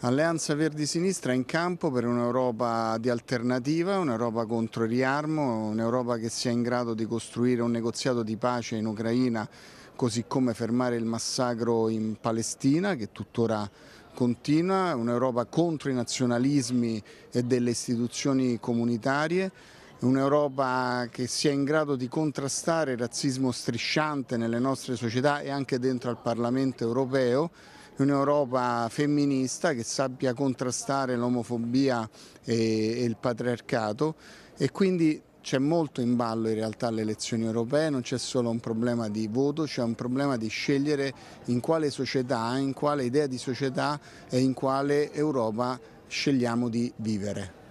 Alleanza Verdi-Sinistra in campo per un'Europa di alternativa, un'Europa contro il riarmo, un'Europa che sia in grado di costruire un negoziato di pace in Ucraina, così come fermare il massacro in Palestina che tuttora continua, un'Europa contro i nazionalismi e delle istituzioni comunitarie, un'Europa che sia in grado di contrastare il razzismo strisciante nelle nostre società e anche dentro al Parlamento europeo un'Europa femminista che sappia contrastare l'omofobia e, e il patriarcato e quindi c'è molto in ballo in realtà alle elezioni europee, non c'è solo un problema di voto, c'è un problema di scegliere in quale società, in quale idea di società e in quale Europa scegliamo di vivere.